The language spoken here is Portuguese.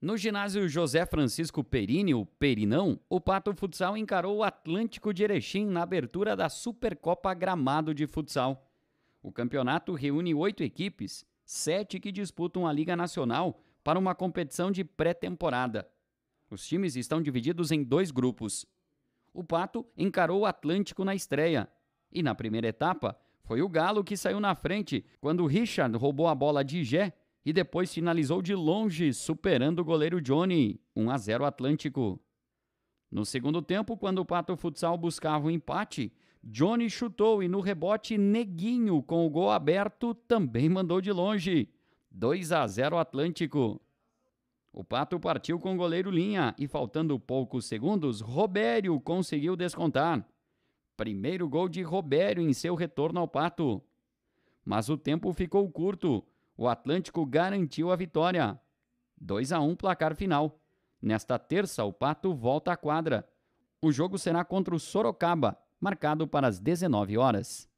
No ginásio José Francisco Perini, o Perinão, o Pato Futsal encarou o Atlântico de Erechim na abertura da Supercopa Gramado de Futsal. O campeonato reúne oito equipes, sete que disputam a Liga Nacional para uma competição de pré-temporada. Os times estão divididos em dois grupos. O Pato encarou o Atlântico na estreia e, na primeira etapa, foi o Galo que saiu na frente quando Richard roubou a bola de Jé e depois finalizou de longe, superando o goleiro Johnny, 1 a 0 Atlântico. No segundo tempo, quando o Pato Futsal buscava o um empate, Johnny chutou e no rebote Neguinho, com o gol aberto, também mandou de longe. 2 a 0 Atlântico. O Pato partiu com o goleiro Linha e, faltando poucos segundos, Robério conseguiu descontar. Primeiro gol de Robério em seu retorno ao Pato. Mas o tempo ficou curto o Atlântico garantiu a vitória. 2 a 1 placar final. Nesta terça, o Pato volta à quadra. O jogo será contra o Sorocaba, marcado para as 19 horas.